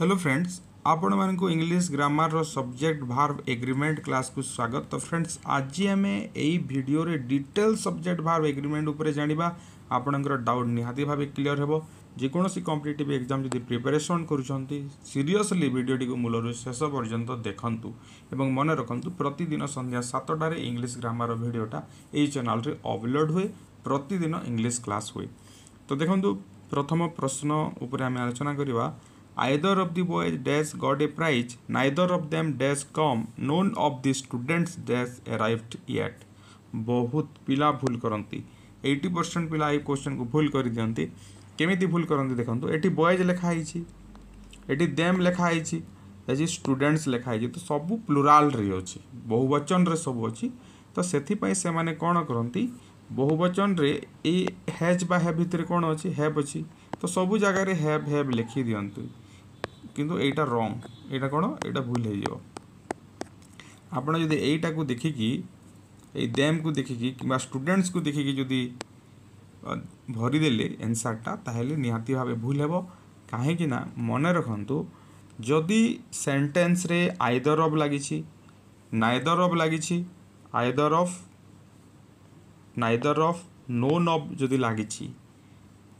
Hello friends आपण ମାନଙ୍କୁ English ଗ୍ରାମାରର ସବଜେକ୍ଟ ଭାର୍ବ ଏଗ୍ରିମେଣ୍ଟ କ୍ଲାସକୁ ସ୍ୱାଗତ ତ ଫ୍ରେଣ୍ଡସ୍ ଆଜି ଆମେ ଏଇ ଭିଡ଼ିଓରେ ଡିଟେଲ୍ ସବଜେକ୍ଟ ଭାର୍ବ ଏଗ୍ରିମେଣ୍ଟ ଉପରେ ଜାଣିବା ଆପଣଙ୍କର ଡାଉଟ୍ ନିହାତି ଭାବେ କ୍ଲିଅର୍ ହେବ ଯେକୌଣସି କମ୍ପିଟେଟିଭ୍ ଏକ୍ଜାମ୍ ଯଦି ପ୍ରିପାରେସନ୍ କରୁଛନ୍ତି ସିରିୟସଲି ଭିଡ଼ିଓଟିକୁ ମୂଳରୁ ଶେଷ ପର୍ଯ୍ୟନ୍ତ ଦେଖନ୍ତୁ ଏବଂ ମନେ ରଖନ୍ତୁ ପ୍ରତିଦିନ ସନ୍ଧ୍ୟା ସାତଟାରେ ଇଂଲିଶ ଗ୍ରାମାର ଭିଡ଼ିଓଟା ଏହି ଚ୍ୟାନେଲ୍ରେ ଅପଲୋଡ଼ ହୁଏ ପ୍ରତିଦିନ ଇଂଲିଶ କ୍ଲାସ୍ ହୁଏ ତ ଦେଖନ୍ତୁ ପ୍ରଥମ ପ୍ରଶ୍ନ ଉପରେ ଆମେ ଆଲୋଚନା କରିବା Either of the boys dash got a prize. Neither of them dash come. None of the students dash arrived yet. ବହୁତ ପିଲା ଭୁଲ କରନ୍ତି ଏଇଟି ପରସେଣ୍ଟ ପିଲା ଏଇ କ୍ୱେଶ୍ଚନକୁ ଭୁଲ କରିଦିଅନ୍ତି କେମିତି ଭୁଲ କରନ୍ତି ଦେଖନ୍ତୁ ଏଠି ବଏଜ୍ ଲେଖା ହେଇଛି ଏଠି ଦେମ୍ ଲେଖା ହେଇଛି ଆଜି ଷ୍ଟୁଡେଣ୍ଟସ୍ ଲେଖା ହେଇଛି ତ ସବୁ ପ୍ଲୁରାଲ୍ରେ ଅଛି ବହୁବଚନରେ ସବୁ ଅଛି ତ ସେଥିପାଇଁ ସେମାନେ କ'ଣ କରନ୍ତି ବହୁବଚନରେ ଏଇ ହେଜ୍ ବା ହେ ଭିତରେ କ'ଣ ଅଛି ହେବ୍ ଅଛି ତ ସବୁ ଜାଗାରେ ହେବ୍ ହେବ୍ ଲେଖି ଦିଅନ୍ତି কিন্তু এইটা রং এটা କ'ଣ এটা ভুল ହେଇଯିବ ଆପଣ ଯଦି ଏଇଟାକୁ ଦେଖିକି ଏଇ ଦେମ୍କୁ ଦେଖିକି କିମ୍ବା ଷ୍ଟୁଡେଣ୍ଟସ୍କୁ ଦେଖିକି ଯଦି ଭରିଦେଲେ ଏନ୍ସାର୍ଟା ତାହେଲେ ନିହାତି ଭାବେ ଭୁଲ ହେବ କାହିଁକି ନା ମନେ ରଖନ୍ତୁ ଯଦି ସେଣ୍ଟେନ୍ସରେ ଆଇଦର ଅଫ୍ ଲାଗିଛି ନାଇଦର ଅଫ୍ ଲାଗିଛି either of neither of none of ଯଦି ଲାଗିଛି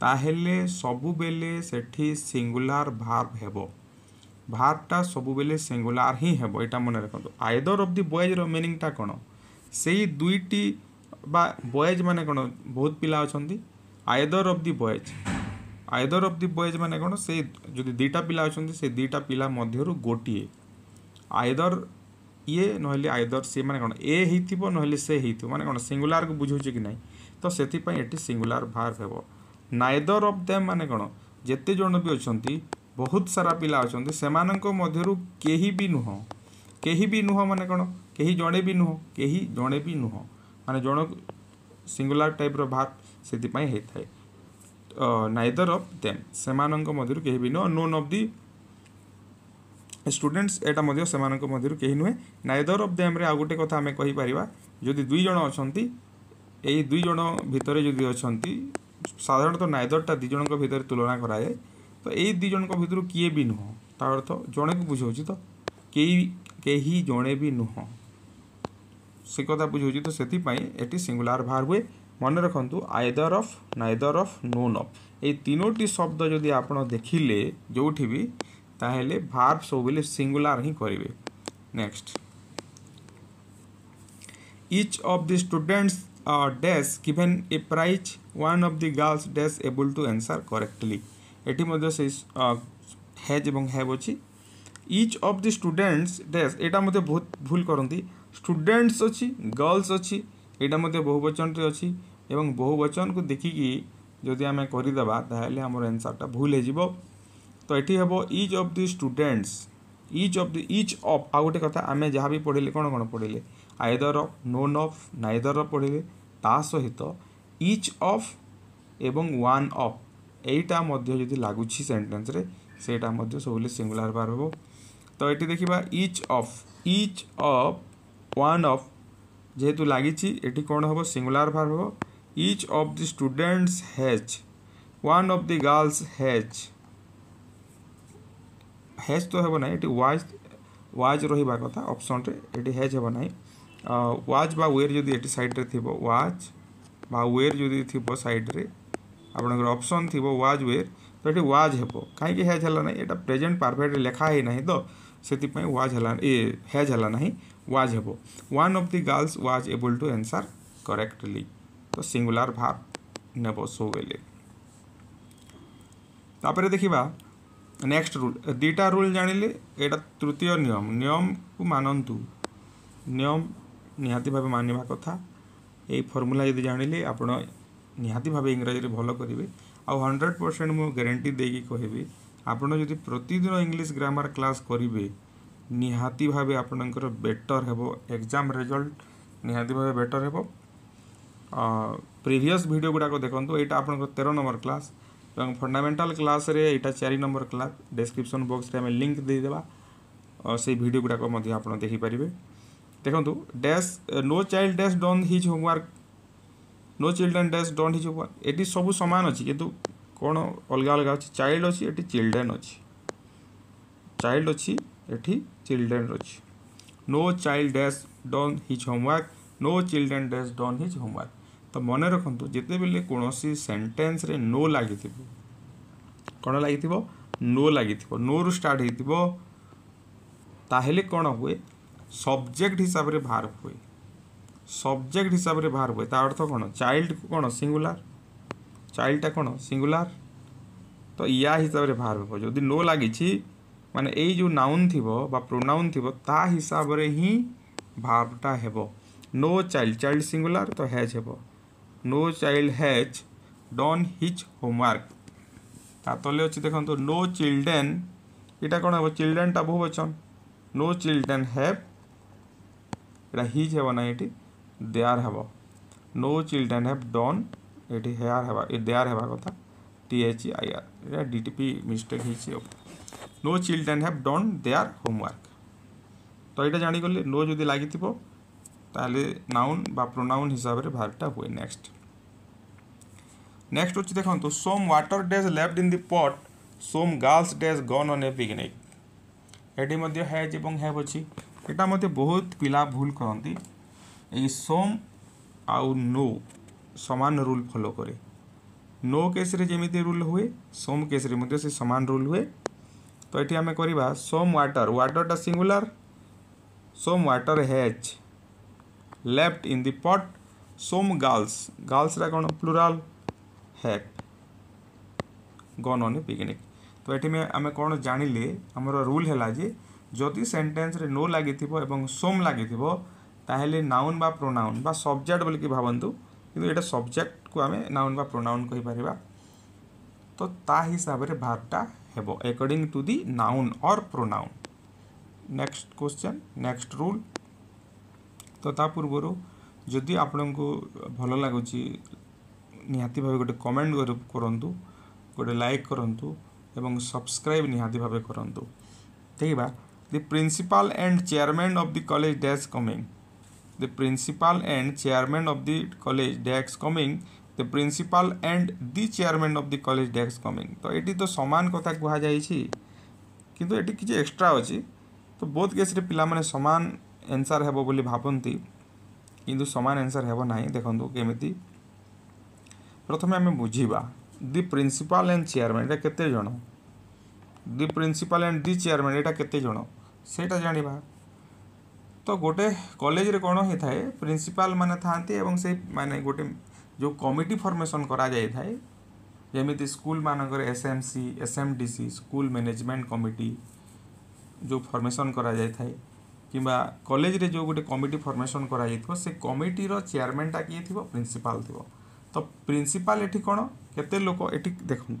ତାହେଲେ ସବୁବେଳେ ସେଠି ସିଙ୍ଗୁଲାର ଭାର୍ବ ହେବ ভার্বটা ସବୁବେଳେ ସିଙ୍ଗୁଲାର ହିଁ ହେବ ଏଇଟା ମନେ ରଖନ୍ତୁ ଆଇଦର ଅଫ୍ ଦି ବଏଜ୍ର ମିନିଂଟା କ'ଣ ସେଇ ଦୁଇଟି ବା ବଏଜ୍ ମାନେ କ'ଣ ବହୁତ ପିଲା ଅଛନ୍ତି either of the boys either of the boys ମାନେ କ'ଣ ସେଇ ଯଦି ଦୁଇଟା ପିଲା ଅଛନ୍ତି ସେଇ ଦୁଇଟା ପିଲା ମଧ୍ୟରୁ ଗୋଟିଏ ଆଇଦର ଇଏ ନହେଲେ ଆଇଦର ସିଏ ମାନେ କ'ଣ ଏ ହେଇଥିବ ନହେଲେ ସେ ହେଇଥିବ ମାନେ କ'ଣ ସିଙ୍ଗୁଲାରକୁ ବୁଝୁଛି କି ନାହିଁ ତ ସେଥିପାଇଁ ଏଠି ସିଙ୍ଗୁଲାର ଭାର୍ବ ହେବ ନାଇଦର ଅଫ୍ ଦେମ୍ ମାନେ କ'ଣ ଯେତେ ଜଣ ବି ଅଛନ୍ତି बहुत सारा पिला अच्छा से मधर के नुह कहीं भी नुह मान कौन कहीं जड़े भी नुह कहीं जड़े भी नुह मान जड़ सिंगुलर टाइप रात से है नाइदर अफ देम से मधर कहीं भी नुह नोन अफ दि स्टूडेंट्स यहाँ से मधर कहीं नुहे नाइदर अफ देम्रे आ गोटे कथा कहीपर जदि दुईज अच्छा यही दुईज भितर जी अच्छा साधारण तो नाइदरटा दुजों भितर तुलना कराए तो यही दु जन भितर किए भी नुह तर्थ जड़े को बुझे तो कही जड़े भी नुह से कथा बुझे तो से सींगुलार भार हुए मन रखु either of neither of none of योटि शब्द जदि आप देखिले जो भी तेल भार सब सींगुलार ही करेंगे next each of the students dash given a prize one of the girls dash able to answer correctly ଏଠି ମଧ୍ୟ ସେଇ ହ୍ୟାଜ୍ ଏବଂ ହ୍ୟାଭ୍ ଅଛି each of the students dash ଏଇଟା ମଧ୍ୟ ବହୁତ ଭୁଲ କରନ୍ତି ଷ୍ଟୁଡେଣ୍ଟସ୍ ଅଛି ଗର୍ଲସ୍ ଅଛି ଏଇଟା ମଧ୍ୟ ବହୁବଚନରେ ଅଛି ଏବଂ ବହୁବଚନକୁ ଦେଖିକି ଯଦି ଆମେ କରିଦେବା ତାହେଲେ ଆମର ଆନ୍ସର୍ଟା ଭୁଲ ହେଇଯିବ ତ ଏଠି ହେବ each of the students each of the each of ଆଉ ଗୋଟେ କଥା ଆମେ ଯାହା ବି ପଢ଼ିଲେ କ'ଣ କ'ଣ ପଢ଼ିଲେ ଆଇଦର ନୋନ୍ ଅଫ୍ ନାଇଦର ପଢ଼ିଲେ ତା ସହିତ ଇଚ୍ ଅଫ୍ ଏବଂ ୱାନ୍ ଅଫ୍ यही लगुच सेन्टेन्सटा सब सींगुलर बार हो तो ये देखा each of each of one of जेहेतु लगी कौन हम सींगुलर बार हम each of the students has one of the girls has has तो हे ना ये व्वज व्वज रहा अपसन रेट हेज हे ना व्वज बा वेर जो ये सैड्रे थ व्वज बा वेर जो थी सैड्रे आपंकर अप्सन थी व्ज वेर तो ये व्ज हे कहीं हेज हलाना ये प्रेजेन्ट परफेक्ट ही ना तो से है हेज हलाना व्वाज हे one of the girls was able to answer correctly तो सिंगुलर भाव नेब सोले तापर देखा नेक्स्ट रूल दीटा रूल जान लें तृतीय नियम नियम को मानतु नियम निहाती भाव मानवा कथा यही फर्मूला जी जान लें आप ନିହାତି ଭାବେ ଇଂରାଜୀରେ ଭଲ କରିବେ ଆଉ ହଣ୍ଡ୍ରେଡ଼ ପରସେଣ୍ଟ ମୁଁ ଗ୍ୟାରେଣ୍ଟି ଦେଇକି କହିବି ଆପଣ ଯଦି ପ୍ରତିଦିନ ଇଂଲିଶ ଗ୍ରାମାର କ୍ଲାସ୍ କରିବେ ନିହାତି ଭାବେ ଆପଣଙ୍କର ବେଟର୍ ହେବ ଏକ୍ଜାମ୍ ରେଜଲ୍ଟ ନିହାତି ଭାବେ ବେଟର୍ ହେବ ପ୍ରିଭିୟସ୍ ଭିଡ଼ିଓ ଗୁଡ଼ାକ ଦେଖନ୍ତୁ ଏଇଟା ଆପଣଙ୍କର ତେର ନମ୍ବର କ୍ଲାସ୍ ଏବଂ ଫଣ୍ଡାମେଣ୍ଟାଲ୍ କ୍ଲାସ୍ରେ ଏଇଟା ଚାରି ନମ୍ବର କ୍ଲାସ୍ ଡେସ୍କ୍ରିପସନ୍ ବକ୍ସରେ ଆମେ ଲିଙ୍କ୍ ଦେଇଦେବା ସେଇ ଭିଡ଼ିଓ ଗୁଡ଼ାକ ମଧ୍ୟ ଆପଣ ଦେଖିପାରିବେ ଦେଖନ୍ତୁ dash no child dash done his homework no children dash don't is वन एटी सब सामान अच्छी कितु कौन अलग अलग अच्छे चाइल्ड अच्छी ये चिल्ड्रेन अच्छी चाइल्ड अच्छी ये चिल्ड्रेन अच्छी no child dash done his homework no children dash done his homework तो मन रखु जितेबले कौन सेन्टेन्स नो लगी कौन लगी नो लगी नो रु स्टार्ट होता कौन हुए सब्जेक्ट हिसाब से बाहर हुए ସବଜେକ୍ଟ ହିସାବରେ ବାହାର ହୁଏ ତା ଅର୍ଥ କ'ଣ ଚାଇଲ୍ଡକୁ କ'ଣ ସିଙ୍ଗୁଲାର ଚାଇଲ୍ଡଟା କ'ଣ ସିଙ୍ଗୁଲାର ତ ୟା ହିସାବରେ ବାହାର ହେବ ଯଦି ଲୋ ଲାଗିଛି ମାନେ ଏଇ ଯେଉଁ ନାଉନ୍ ଥିବ ବା ପ୍ରୋନାଉନ୍ ଥିବ ତା ହିସାବରେ ହିଁ ଭାର୍ବଟା ହେବ ନୋ ଚାଇଲ୍ଡ ଚାଇଲ୍ଡ ସିଙ୍ଗୁଲାର ତ ହ୍ୟାଜ୍ ହେବ no child has done his homework ତା ତଲେ ଅଛି ଦେଖନ୍ତୁ ନୋ ଚିଲ୍ଡ୍ରେନ୍ ଏଇଟା କ'ଣ ହେବ ଚିଲ୍ଡ୍ରେନ୍ଟା ବହୁବଚନ ନୋ ଚିଲ୍ଡ୍ରେନ୍ ହ୍ୟାଭ୍ ଏଇଟା ହିଜ୍ ହେବ ନାହିଁ ଏଠି দেয়ার ହେବ ନୋ ଚିଲଡ୍ରେନ୍ ହାଭ୍ ଡନ୍ ଏଠି ହେୟାର୍ ହେବା ଏ ଦେୟାର୍ ହେବା କଥା ଟି ଏଚ୍ ଆଇ ଆର୍ ଏଇଟା ଡି ଟି ପି ମିଷ୍ଟେକ୍ ହେଇଛି ଆଉ no children have done their homework ତ ଏଇଟା ଜାଣିଗଲେ ନୋ ଯଦି ଲାଗିଥିବ ତାହେଲେ ନାଉନ୍ ବା ପ୍ରୋନାଉନ୍ ହିସାବରେ ଭାର୍ଟା ହୁଏ ନେକ୍ସଟ ନେକ୍ସଟ ହେଉଛି ଦେଖନ୍ତୁ some water dash left in the pot some girls dash gone on a picnic ଏଠି ମଧ୍ୟ ହେଜ୍ ଏବଂ ହେଭ୍ ଅଛି ଏଇଟା ମଧ୍ୟ ବହୁତ ପିଲା ଭୁଲ କରନ୍ତି सोम आउ नो समान रूल फॉलो करे नो केस रे जमी रूल हुए सोम केस रे मध्य से समान रूल हुए तो ये आम कर सोम वाटर व्टर टा singular some water has left in the pot some girls girls रा कौन plural have gone on a picnic तो ये आम कौन जान लें आम रूल है जदि सेन्टेन्स नो लगे सोम लगे তাহলে নাউন বা প্রোনাউন বা সবজেক্ট বলিকি ভাবন্তু কিন্তু এটা সবজেক্টকু আমি নাউন বা প্রোনাউন কহিপারিবা তো তা হিসাবে ভাবটা হব according to the noun or pronoun next question next rule তো তা পূর্বর যদি আপনার ভালো লাগুচি নিহতি ভাবে গোটে কমেন্ট করতু গোটে লাইক করতু এবং সবসক্রাইব নিহতি ভাবে করতু দেখবা the principal and chairman of the college dash coming the principal and chairman of the college that's coming the principal and the chairman of the college that's coming তো এটি তো সমান কথা কুহাযাইছি কিন্তু এটি কিছু এক্সট্রা ଅଛି তো ବହୁତ କେସ୍ରେ ପିଲାମାନେ ସମାନ ଆନ୍ସର୍ ହେବ ବୋଲି ଭାବନ୍ତି କିନ୍ତୁ ସମାନ ଆନ୍ସର୍ ହେବ ନାହିଁ ଦେଖନ୍ତୁ କେମିତି ପ୍ରଥମେ ଆମେ ବୁଝିବା ଦି ପ୍ରିନ୍ସିପାଲ୍ ଆଣ୍ଡ ଚେୟାରମ୍ୟାନ୍ ଏଇଟା କେତେ ଜଣ the principal and the chairman ଏଇଟା କେତେ ଜଣ ସେଇଟା ଜାଣିବା तो गोटे कलेज कौन हो प्रिंसिपाल मैंने था मैंने गोटे जो कमिटी फर्मेसन कराए स्कूल मानक S M C S M D C school management committee जो फर्मेसन कराए कि कलेज जो गोटे कमिटी फर्मेसन से कमिटर चेयरमेनटा किए थ प्रिन्सीपाल थी तो प्रिंसिपाल ये कौन के लोक ये देखूँ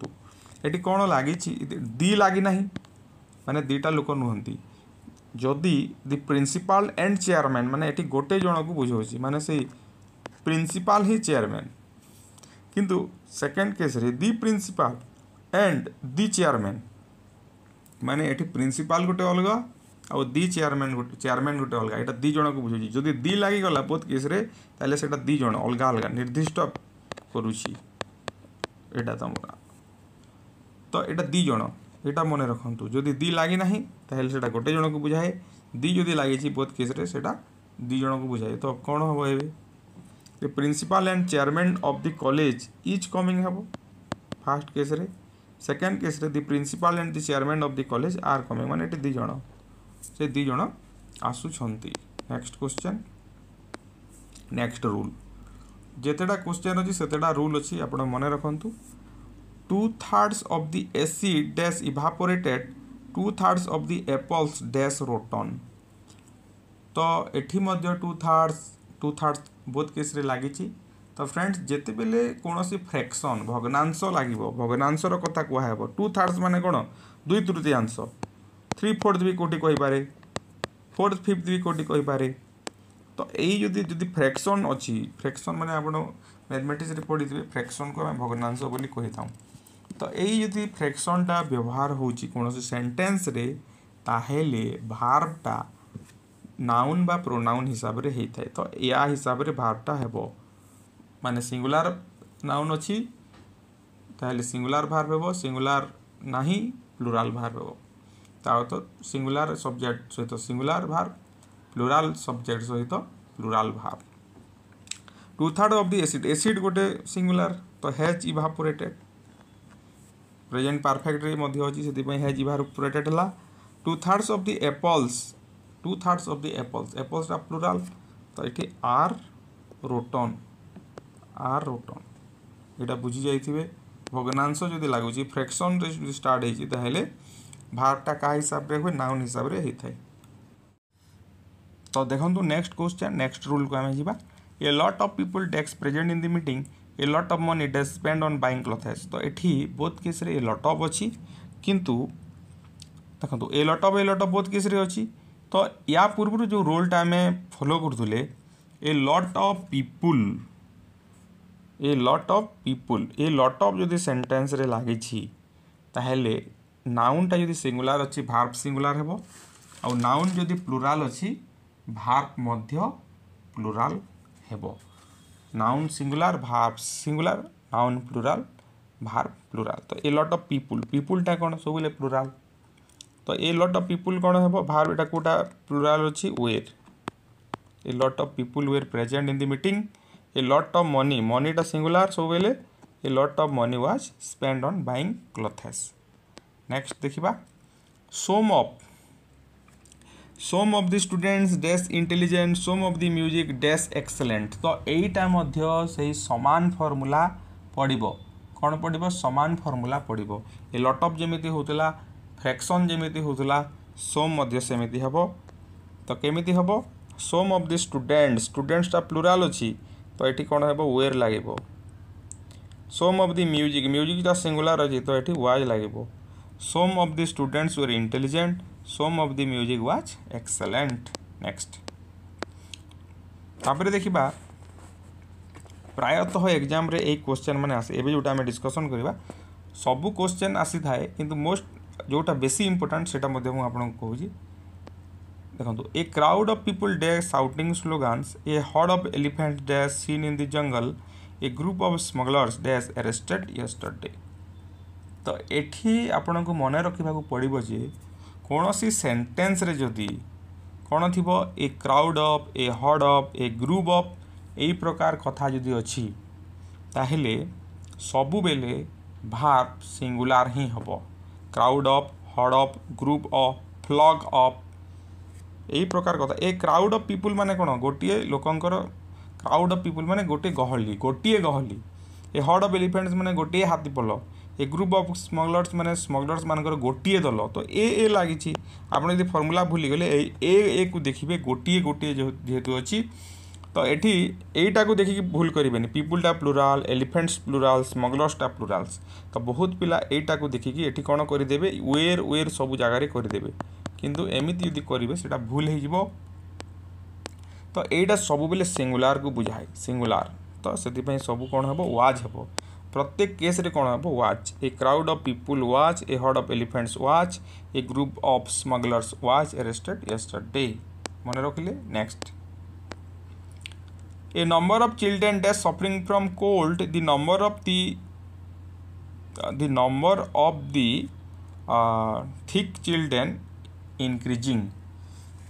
ये कौन लगी दी लगिना मैंने दीटा लोक नुहंती जदि दि प्रिंसिपाल एंड चेयरमैन मान य गोटे जन को बुझाऊँ माने से प्रिंसिपाल ही चेयरमैन किंतु सेकेंड केस रे the principal and the chairman माने ये प्रिंसिपाल गोटे अलग आ दि चेयरमैन चेयरमैन गोटे अलग ये दिज को बुझे जो दि लगला बोथ केस्रे से दिज अलग अलग निर्दिष्ट करुच्छा तम तो यहाँ दिज यहाँ मन रखु जदि दी लगिना से गोटे जन को बुझाए दी जो लगे बोथ केस्रेटा दीज को बुझाए तो कौन हम the principal and chairman of the college is coming हम फास्ट केस्रे सेकेंड केस्रे the principal and the chairman of the college are coming मैं दीज से these next question next rule जितेटा क्वेश्चन अच्छे सेतटा रूल अच्छी आप मन रखुदा two thirds of the acid dash evaporated two thirds of the apples dash rotten তো এটি মধ্যে টু থার্ডস টু থার্ডস বহুত কেসরে লাগিছি তো ফ্রেন্ডস যেতবেলে কোণী ফ্রেকশন ভগ্নাংশ লাগিব ভগ্নাংশর কথা কুহব টু থার্ডস মানে কোণ দুই তৃতীয়াংশ থ্রি ফোর্থ বি কোটি কইপারে ফোর্থ ফিফ্থ বি কোটি কইপারে তো এই যদি যদি ফ্রেকশন অছি ফ্রেকশন মানে আপনার ম্যাথমেটিক্সরে পড়িথিবে ফ্রেকশনকে আমি ভগ্নাংশ বলি কই থাউঁ तो यदि फ्रेक्शन फ्लेक्शनटा व्यवहार होटेन्स भार्बटा नाउन बा प्रोनाउन हिसाब से होता है तो या हिसाब से भार्बटा हो माने सिंगुलर नाउन अच्छी तेल सिंगुलर भार्ब हो सिंगुलर ना ही प्लूराल भार्व हो तो सिंगुलर सब्जेक्ट सहित सिंगुलर भार्ब प्लूराल सब्जेक्ट सहित plural verb two third of the acid acid गोटे सिंगुलर तो हेज इवापोरेटेड प्रेजेन्ट परफेक्ट अच्छी से रिपोर्टेड है two thirds of the apples two thirds of the apples एपल्सटा प्लूराल तो ये आर रोटन आर रोटन यहाँ बुझी जाइए भग्नांश जो लगुच फ्रेक्शन स्टार्ट होती भारटा क्या हिसाब से हुए नाउन हिसाब से होता है तो देखो नेक्स्ट क्वेश्चन नेक्स्ट रूल को आम जा lot of people takes present in the meeting a lot of money does spend on buying clothes তো এটি both case রে a lot of ଅଛି କିନ୍ତୁ ଦେଖନ୍ତୁ a lot of a lot of both case ରେ ଅଛି ତ ୟା ପୂର୍ବରୁ ଯେଉଁ ରୋଲ୍ଟା ଆମେ ଫଲୋ କରୁଥିଲେ a lot of people a lot of people a lot of ଯଦି ସେଣ୍ଟେନ୍ସରେ ଲାଗିଛି ତାହେଲେ ନାଉନ୍ଟା ଯଦି ସିଙ୍ଗୁଲାର ଅଛି ଭାର୍ବ ସିଙ୍ଗୁଲାର ହେବ ଆଉ ନାଉନ୍ ଯଦି ପ୍ଲୁରାଲ୍ ଅଛି ଭାର୍ବ ମଧ୍ୟ ପ୍ଲୁରାଲ୍ ହେବ noun singular verb singular noun plural verb plural तो ए लट अफ पीपुल पीपुलटा कौन सब प्लुराल तो ए लट अफ पीपुल कौन हम भार्व यहाँ कौटा प्लुराल अच्छे were a lot of people were present in the meet a lot of money मनीटा singular सब a lot of money was spent on buying clothes next देखा some of some of the students dash intelligent some of the music dash excellent তো এইটা ମଧ୍ୟ সেই সমান formula পড়িব କ'ଣ ପଡ଼ିବ ସମାନ ଫର୍ମୁଲା ପଡ଼ିବ ଏ ଲଟଅପ୍ ଯେମିତି ହେଉଥିଲା ଫ୍ରାକ୍ସନ୍ ଯେମିତି ହେଉଥିଲା ସୋମ୍ ମଧ୍ୟ ସେମିତି ହେବ ତ କେମିତି ହେବ ସୋମ୍ ଅଫ୍ ଦି ଷ୍ଟୁଡେଣ୍ଟ ଷ୍ଟୁଡେଣ୍ଟସଟା ପ୍ଲୁରାଲ୍ ଅଛି ତ ଏଠି କ'ଣ ହେବ ୱେର୍ ଲାଗିବ ସୋମ୍ ଅଫ୍ ଦି ମ୍ୟୁଜିକ୍ ମ୍ୟୁଜିକ୍ଟା ସିଙ୍ଗୁଲାର୍ ଅଛି ତ ଏଠି ୱାଜ୍ ଲାଗିବ some of the students were intelligent some of the music was excellent next ତାପରେ ଦେଖିବା ପ୍ରାୟତଃ ଏକ୍ଜାମ୍ରେ ଏଇ କୋଶ୍ଚେନ୍ ମାନେ ଆସେ ଏବେ ଯେଉଁଟା ଆମେ ଡିସ୍କସନ୍ କରିବା ସବୁ କୋଶ୍ଚେନ୍ ଆସିଥାଏ କିନ୍ତୁ ମୋଷ୍ଟ ଯେଉଁଟା ବେଶୀ ଇମ୍ପୋର୍ଟାଣ୍ଟ ସେଇଟା ମଧ୍ୟ ମୁଁ ଆପଣଙ୍କୁ କହୁଛି ଦେଖନ୍ତୁ a crowd of people they shouting slogans a herd of elephant they seen in the jungle a group of smugglers they arrested yesterday ତ ଏଠି ଆପଣଙ୍କୁ ମନେ ରଖିବାକୁ ପଡ଼ିବ ଯେ କୌଣସି ସେଣ୍ଟେନ୍ସରେ ଯଦି କ'ଣ ଥିବ a crowd of a herd of a group of ଏଇ ପ୍ରକାର କଥା ଯଦି ଅଛି ତାହେଲେ ସବୁବେଳେ ଭାର୍ବ ସିଙ୍ଗୁଲାର ହିଁ ହେବ crowd of herd of group of flock of ଏଇ ପ୍ରକାର କଥା ଏ କ୍ରାଉଡ଼ ଅଫ୍ ପିପୁଲ୍ ମାନେ କ'ଣ ଗୋଟିଏ ଲୋକଙ୍କର କ୍ରାଉଡ଼ ଅଫ୍ ପିପୁଲ୍ ମାନେ ଗୋଟିଏ ଗହଳି ଗୋଟିଏ ଗହଳି ଏ ହଡ଼ ଅଫ୍ ଏଲିଫେଣ୍ଟସ୍ ମାନେ ଗୋଟିଏ ହାତୀପଲ ଏ ଗ୍ରୁପ୍ ଅଫ୍ ସ୍ମଗଲର୍ସ ମାନେ ସ୍ମଗଲର୍ସ ମାନଙ୍କର ଗୋଟିଏ ଦଳ ତ ଏ ଏ ଲାଗିଛି ଆପଣ ଯଦି ଫର୍ମୁଲା ଭୁଲିଗଲେ ଏ ଏକୁ ଦେଖିବେ ଗୋଟିଏ ଗୋଟିଏ ଯେହେତୁ ଅଛି ତ ଏଠି ଏଇଟାକୁ ଦେଖିକି ଭୁଲ କରିବେନି ପିପୁଲଟା ପ୍ଲୁରାଲ ଏଲିଫେଣ୍ଟସ୍ ପ୍ଲୁରାଲ୍ସ ସ୍ମଗଲର୍ସଟା ପ୍ଲୁରାଲ୍ସ ତ ବହୁତ ପିଲା ଏଇଟାକୁ ଦେଖିକି ଏଠି କ'ଣ କରିଦେବେ ୱେର୍ ୱେର୍ ସବୁ ଜାଗାରେ କରିଦେବେ କିନ୍ତୁ ଏମିତି ଯଦି କରିବେ ସେଇଟା ଭୁଲ ହେଇଯିବ ତ ଏଇଟା ସବୁବେଳେ ସିଙ୍ଗୁଲାରକୁ ବୁଝାଏ ସିଙ୍ଗୁଲାର ତ ସେଥିପାଇଁ ସବୁ କ'ଣ ହେବ ୱାଜ୍ ହେବ ପ୍ରତ୍ୟେକ କେସ୍ରେ କ'ଣ ହେବ watch a crowd of people watch a herd of elephants watch a group of smugglers watch arrested arrested they ମନେ ରଖିଲେ next a number of children they suffering from cold the number of the the number of the sick children increasing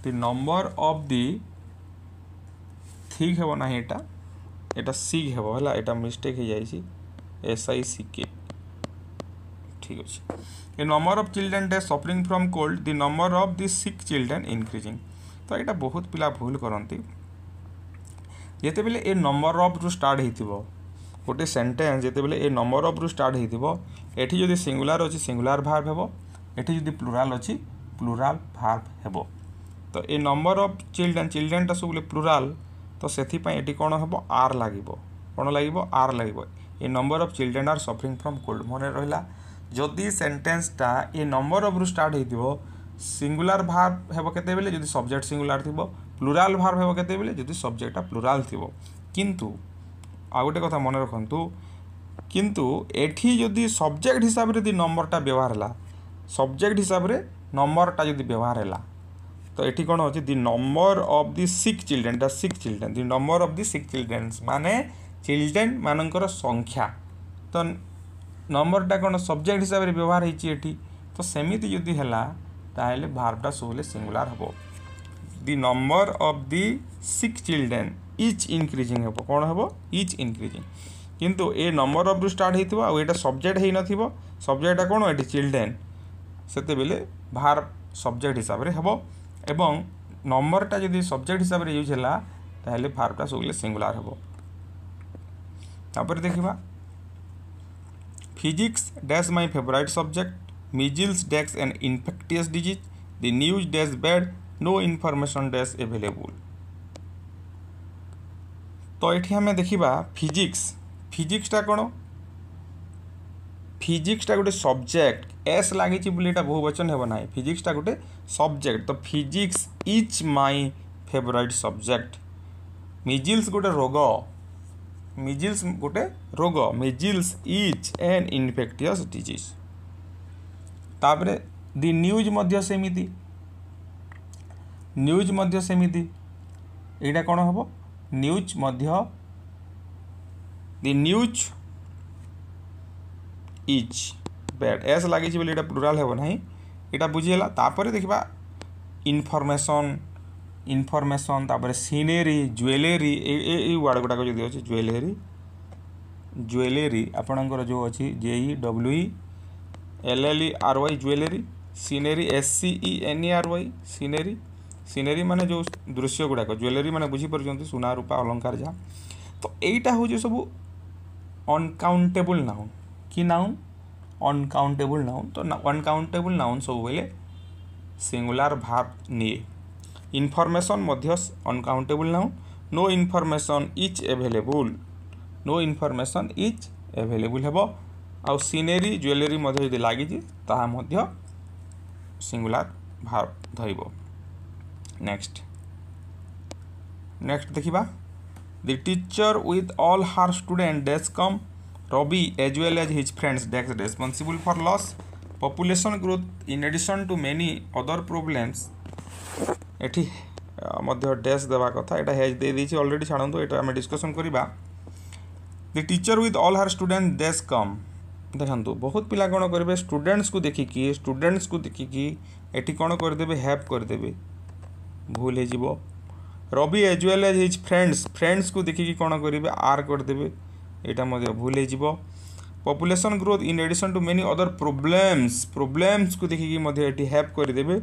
the number of the sick ହେବ ନାହିଁ ଏଇଟା ଏଇଟା ସିକ୍ ହେବ ହେଲା ଏଇଟା mistake ହେଇଯାଇଛି एस आई सी के ठीक अच्छे a number of children they suffering from cold the number of the sick children increasing ତ ଏଇଟା ବହୁତ ପିଲା ଭୁଲ କରନ୍ତି ଯେତେବେଳେ ଏ ନମ୍ବର ଅଫ୍ରୁ ଷ୍ଟାର୍ଟ ହେଇଥିବ ଗୋଟେ ସେଣ୍ଟେନ୍ସ ଯେତେବେଳେ ଏ ନମ୍ବର ଅଫ୍ରୁ ଷ୍ଟାର୍ଟ ହେଇଥିବ ଏଠି ଯଦି ସିଙ୍ଗୁଲାର ଅଛି ସିଙ୍ଗୁଲାର ଭାର୍ଭ ହେବ ଏଠି ଯଦି ପ୍ଲୁରାଲ ଅଛି ପ୍ଲୁରାଲ ଭାର୍ଭ ହେବ ତ ଏ ନମ୍ବର ଅଫ୍ ଚିଲ୍ଡ୍ରେନ୍ ଚିଲ୍ଡ୍ରେନ୍ଟା ସବୁ ପ୍ଲୁରାଲ ତ ସେଥିପାଇଁ ଏଠି କ'ଣ ହେବ ଆର୍ ଲାଗିବ କ'ଣ ଲାଗିବ ଆର୍ ଲାଗିବ a number of children are suffering from cold মনে রহিলা যদি সেন্টেন্সটা এ নম্বর অফ্রু স্টার্ট হয়েছিল সিঙ্গুলার ভার্ব হব কেতবে যদি সবজেক্ট সিঙ্গুলার থিব প্লুরাল ভার্ব হব কেতবে যদি সবজেক্টটা প্লুরাল থিব কিন্তু ଆଉ ଗୋଟେ କଥା ମନେ ରଖନ୍ତୁ କିନ୍ତୁ ଏଠି ଯଦି ସବଜେକ୍ଟ ହିସାବରେ ଯଦି ନମ୍ବରଟା ବ୍ୟବହାର ହେଲା ସବଜେକ୍ଟ ହିସାବରେ ନମ୍ବରଟା ଯଦି ବ୍ୟବହାର ହେଲା ତ ଏଠି କ'ଣ ହେଉଛି the number of the sick children the sick children the number of the sick childrens ମାନେ ଚିଲଡ୍ରେନ୍ ମାନଙ୍କର ସଂଖ୍ୟା ତ ନମ୍ବରଟା କ'ଣ ସବଜେକ୍ଟ ହିସାବରେ ବ୍ୟବହାର ହେଇଛି ଏଠି ତ ସେମିତି ଯଦି ହେଲା ତାହେଲେ ଭାର୍ବଟା ସବୁବେଳେ ସିଙ୍ଗୁଲାର ହେବ the number of the sick children is increasing ହେବ କ'ଣ ହେବ ଇଚ୍ ଇନକ୍ରିଜିଂ କିନ୍ତୁ ଏ ନମ୍ବର ଅଫ୍ରୁ ଷ୍ଟାର୍ଟ ହେଇଥିବ ଆଉ ଏଇଟା ସବଜେକ୍ଟ ହେଇନଥିବ ସବଜେକ୍ଟଟା କ'ଣ ଏଠି ଚିଲଡ୍ରେନ୍ ସେତେବେଳେ ଭାର୍ବ ସବଜେକ୍ଟ ହିସାବରେ ହେବ ଏବଂ ନମ୍ବରଟା ଯଦି ସବଜେକ୍ଟ ହିସାବରେ ୟୁଜ୍ ହେଲା ତାହେଲେ ଭାର୍ବଟା ସବୁବେଳେ ସିଙ୍ଗୁଲାର ହେବ ତାପରେ ଦେଖିବା physics dash my favourite subject measles dash and infectious disease the news dash bad no information dash available ତ ଏଠି ଆମେ ଦେଖିବା ଫିଜିକ୍ସ ଫିଜିକ୍ସଟା କ'ଣ ফিজিক্সটা গোটে সবজেক্ট এস লাগিছি বলে এটা বহুবচন হব না ফিজিক্সটা গোটে সবজেক্ট তো physics is my favourite subject measles গোটে রোগ मिजिल्स गोटे रोग measles is an infectious disease तापर दि न्यूज सेमती न्यूज सेमती यहाँ कौन हम news the news is bad is लगे बोले प्लूराल हेबना यहाँ बुझीगला देखा इनफर्मेसन ଇନଫର୍ମେସନ୍ ତାପରେ ସିନେରୀ ଜୁଏଲେରୀ ଏଇ ୱାର୍ଡ଼ ଗୁଡ଼ାକ ଯଦି ଅଛି ଜୁଏଲେରୀ ଜୁଏଲେରୀ ଆପଣଙ୍କର ଯେଉଁ ଅଛି J W E L L E R Y jewellery scenery S C E N E R Y scenery scenery ମାନେ ଯେଉଁ ଦୃଶ୍ୟ ଗୁଡ଼ାକ ଜୁଏଲେରୀ ମାନେ ବୁଝିପାରୁଛନ୍ତି ସୁନା ରୂପା ଅଲଙ୍କାର ଯାହା ତ ଏଇଟା ହେଉଛି ସବୁ ଅନକାଉଣ୍ଟେବୁଲ୍ ନାଉନ୍ କି ନାଉନ୍ ଅନକାଉଣ୍ଟେବୁଲ୍ ନାଉନ୍ ତ ଅନକାଉଣ୍ଟେବୁଲ୍ ନାଉନ୍ ସବୁବେଳେ ସିଙ୍ଗୁଲାର ଭାବ ନିଏ ইনফরমেশন ମଧ୍ୟ uncountable noun no information is available no information is available ହେବ ଆଉ ସିନେରୀ ଜୁଏଲେରୀ ମଧ୍ୟ ଯଦି ଲାଗିଛି ତାହା ମଧ୍ୟ ସିଙ୍ଗୁଲାର ଭାବ ଧରିବ ନେକ୍ସଟ ନେକ୍ସଟ ଦେଖିବା the teacher with all her student dash come Ravi as well as his friends dash responsible for loss population growth in addition to many other problems ଏଠି ମଧ୍ୟ ଡ୍ୟାସ୍ ଦେବା କଥା ଏଇଟା ହେଜ୍ ଦେଇଦେଇଛି ଅଲରେଡ଼ି ଛାଡ଼ନ୍ତୁ ଏଇଟା ଆମେ ଡିସ୍କସନ୍ କରିବା the teacher with all her student dash come ଦେଖନ୍ତୁ ବହୁତ ପିଲା କ'ଣ କରିବେ ଷ୍ଟୁଡେଣ୍ଟସ୍କୁ ଦେଖିକି ଷ୍ଟୁଡେଣ୍ଟସ୍କୁ ଦେଖିକି ଏଠି କ'ଣ କରିଦେବେ ହ୍ୟାପ୍ କରିଦେବେ ଭୁଲ ହେଇଯିବ Ravi as well as his friends ଫ୍ରେଣ୍ଡସ୍କୁ ଦେଖିକି କ'ଣ କରିବେ ଆର୍ କରିଦେବେ ଏଇଟା ମଧ୍ୟ ଭୁଲ ହେଇଯିବ population growth in addition to many other problems ପ୍ରୋବ୍ଲେମ୍ସକୁ ଦେଖିକି ମଧ୍ୟ ଏଠି ହେଲ୍ପ କରିଦେବେ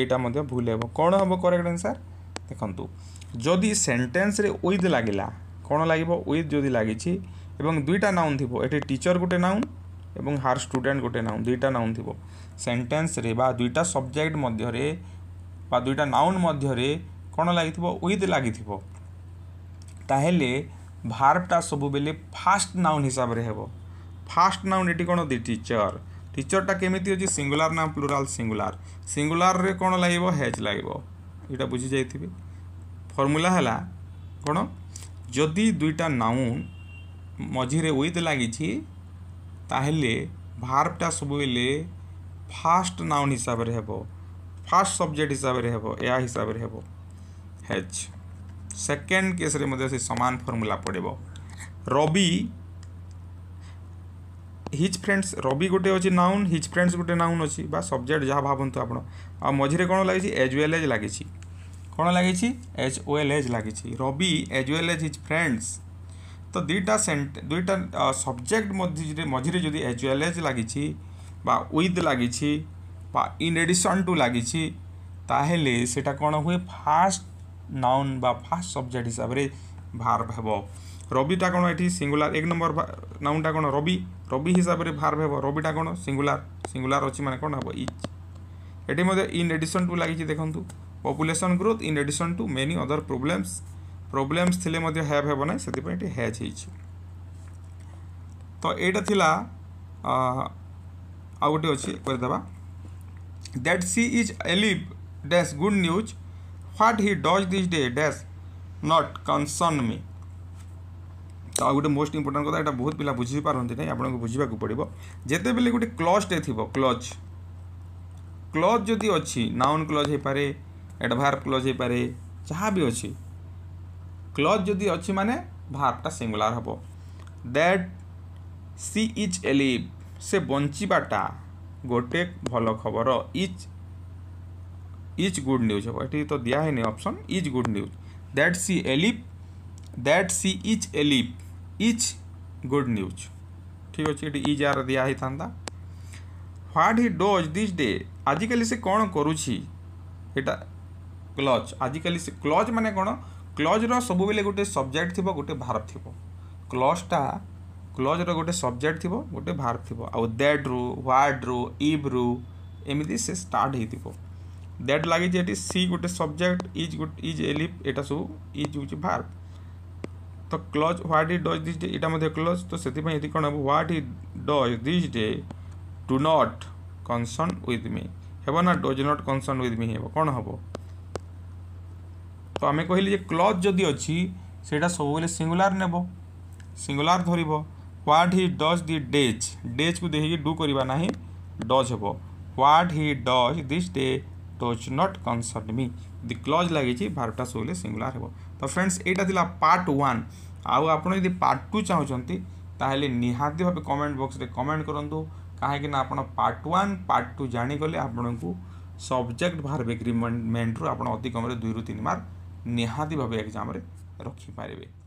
এইটা মধ্যে ভুল হব কোণ হব করেক্ট আনসার দেখন্তু যদি সেন্টেন্সরে উইথ লাগিলা কোণ লাগিব উইথ যদি লাগিছি এবং দুইটা নাউন থিব এটি টিচর গোটে নাউন এবং হার স্টুডেন্ট গোটে নাউন দুইটা নাউন থিব সেন্টেন্সরে বা দুইটা সবজেক্ট মধ্যে বা দুইটা নাউন মধ্যে কোণ লাগিথিব উইথ লাগিথিব তাহলে ভার্বটা সবুবেলে ফার্স্ট নাউন হিসাবে হব ফার্স্ট নাউন এটি কোণ দি টিচর ଟିଚର୍ଟା କେମିତି ଅଛି ସିଙ୍ଗୁଲାର୍ ନା ପ୍ଲୁରାଲ୍ ସିଙ୍ଗୁଲାର୍ ସିଙ୍ଗୁଲାର୍ରେ କ'ଣ ଲାଗିବ ହେଜ୍ ଲାଗିବ ଏଇଟା ବୁଝିଯାଇଥିବେ ଫର୍ମୁଲା ହେଲା କ'ଣ ଯଦି ଦୁଇଟା ନାଉନ୍ ମଝିରେ ୱିଥ୍ ଲାଗିଛି ତାହେଲେ ଭାର୍ବଟା ସବୁବେଳେ ଫାଷ୍ଟ ନାଉନ୍ ହିସାବରେ ହେବ ଫାଷ୍ଟ ସବଜେକ୍ଟ ହିସାବରେ ହେବ ଏହା ହିସାବରେ ହେବ ହେଜ୍ ସେକେଣ୍ଡ କେସ୍ରେ ମଧ୍ୟ ସେ ସମାନ ଫର୍ମୁଲା ପଡ଼ିବ ରବି हिज फ्रेंड्स रवि गोटे अच्छे नाउन हिज फ्रेंड्स गोटे नाउन अच्छी बा सब्जेक्ट जहाँ भावतु आप मझे कौन लगी एज वेल एज लगी कौन लगी एज वेल एज लगी Ravi as well as his friends তো দুইটা সেন্ট দুইটা সবজেক্ট মধ্যে মঝিরে যদি এজ ওয়েল এজ লাগিছি বা উইথ লাগিছি বা ইন এডিশন টু লাগিছি তাহলে সেটা କ'ଣ ହୁଏ ফার্স্ট নাউন বা ফার্স্ট সবজেক্ট হিসাବରେ ভার্ভ ହେବ রবিটা କ'ଣ ଏଠି ସିଙ୍ଗୁଲାର ଏକ ନମ୍ବର ନାଉନଟା କ'ଣ ରବି ରବି ହିସାବରେ ଭାର୍ଭ ହେବ ରବିଟା କ'ଣ ସିଙ୍ଗୁଲାର ସିଙ୍ଗୁଲାର ଅଛି ମାନେ କ'ଣ ହେବ ଇଚ୍ ଏଠି ମଧ୍ୟ ଇନ୍ ଏଡିସନ୍ ଟୁ ଲାଗିଛି ଦେଖନ୍ତୁ population growth in addition to many other problems problems ଥିଲେ ମଧ୍ୟ ହ୍ୟାଭ୍ ହେବ ନାହିଁ ସେଥିପାଇଁ ଏଠି ହ୍ୟାଜ୍ ହେଇଛି ତ ଏଇଟା ଥିଲା ଆଉ ଗୋଟେ ଅଛି କରିଦେବା that she is alive dash good news what he does this day dash not concern me तो ଆଉ ଗୋଟେ ମୋଷ୍ଟ ଇମ୍ପୋର୍ଟାଣ୍ଟ କଥା ଏଇଟା ବହୁତ ପିଲା ବୁଝିପାରନ୍ତି ନାହିଁ ଆପଣଙ୍କୁ ବୁଝିବାକୁ ପଡ଼ିବ ଯେତେବେଳେ ଗୋଟେ କ୍ଲଜ୍ଟେ ଥିବ କ୍ଲଜ୍ କ୍ଲଜ୍ ଯଦି ଅଛି ନାଉନ୍ କ୍ଲଜ୍ ହେଇପାରେ ଆଡ଼ଭାର୍ଭ କ୍ଲଜ୍ ହେଇପାରେ ଯାହା ବି ଅଛି କ୍ଲଜ୍ ଯଦି ଅଛି ମାନେ ଭାର୍ଭଟା ସିଙ୍ଗୁଲାର ହେବ ଦ୍ୟାଟ୍ ସି ଇଜ୍ ଏଲିଭ୍ ସେ ବଞ୍ଚିବାଟା ଗୋଟେ ଭଲ ଖବର ଇଜ୍ ଇଜ୍ ଗୁଡ଼୍ ନ୍ୟୁଜ୍ ହେବ ଏଠି ତ ଦିଆ ହେଇନି option is good news that she alive that she is alive is good news ଠିକ୍ ଅଛି ଏଠି ଇଜ୍ ଆର୍ ଦିଆହେଇଥାନ୍ତା what he does this day ଆଜିକାଲି ସେ କ'ଣ କରୁଛି ଏଇଟା କ୍ଲଜ୍ ଆଜିକାଲି ସେ କ୍ଲଜ୍ ମାନେ କ'ଣ କ୍ଲଜ୍ର ସବୁବେଳେ ଗୋଟେ ସବଜେକ୍ଟ ଥିବ ଗୋଟେ ଭାର୍ବ ଥିବ କ୍ଲଜ୍ଟା କ୍ଲଜ୍ର ଗୋଟେ ସବଜେକ୍ଟ ଥିବ ଗୋଟେ ଭାର୍ବ ଥିବ ଆଉ ଦ୍ୟାଟ୍ରୁ ହ୍ୱାଟ୍ରୁ ଇଭ୍ରୁ ଏମିତି ସେ ଷ୍ଟାର୍ଟ ହେଇଥିବ ଦ୍ୟାଟ୍ ଲାଗିଛି ଏଠି ସି ଗୋଟେ ସବଜେକ୍ଟ ଇଜ୍ ଗୋଟେ ଇଜ୍ ଏଲିଫ୍ ଏଇଟା ସବୁ ଇଜ୍ ହେଉଛି ଭାର୍ବ तो clause what is does this day ये क्लज तो से कौन what is does this day do not concern ओथ मी हम ना डज नट कनसर्ण ओथ मी हम कौन हम तो आम कहली क्लज जदि अच्छी से सब सींगुलार नेब सिंगुलार धर what he does the days days को देखिए डु करवा ना does he what he does this day does not concern me the clause लगी भारत सब सिंगुलार हो ତ ଫ୍ରେଣ୍ଡସ୍ ଏଇଟା ଥିଲା ପାର୍ଟ ୱାନ୍ ଆଉ ଆପଣ ଯଦି ପାର୍ଟ ଟୁ ଚାହୁଁଛନ୍ତି ତାହେଲେ ନିହାତି ଭାବେ କମେଣ୍ଟ ବକ୍ସରେ କମେଣ୍ଟ କରନ୍ତୁ କାହିଁକିନା ଆପଣ ପାର୍ଟ ୱାନ୍ ପାର୍ଟ ଟୁ ଜାଣିଗଲେ ଆପଣଙ୍କୁ ସବଜେକ୍ଟ ବାହାର ଏଗ୍ରିମେଣ୍ଟରୁ ଆପଣ ଅତି କମ୍ରେ ଦୁଇରୁ ତିନି ମାର୍କ ନିହାତି ଭାବେ ଏକ୍ଜାମ୍ରେ ରଖିପାରିବେ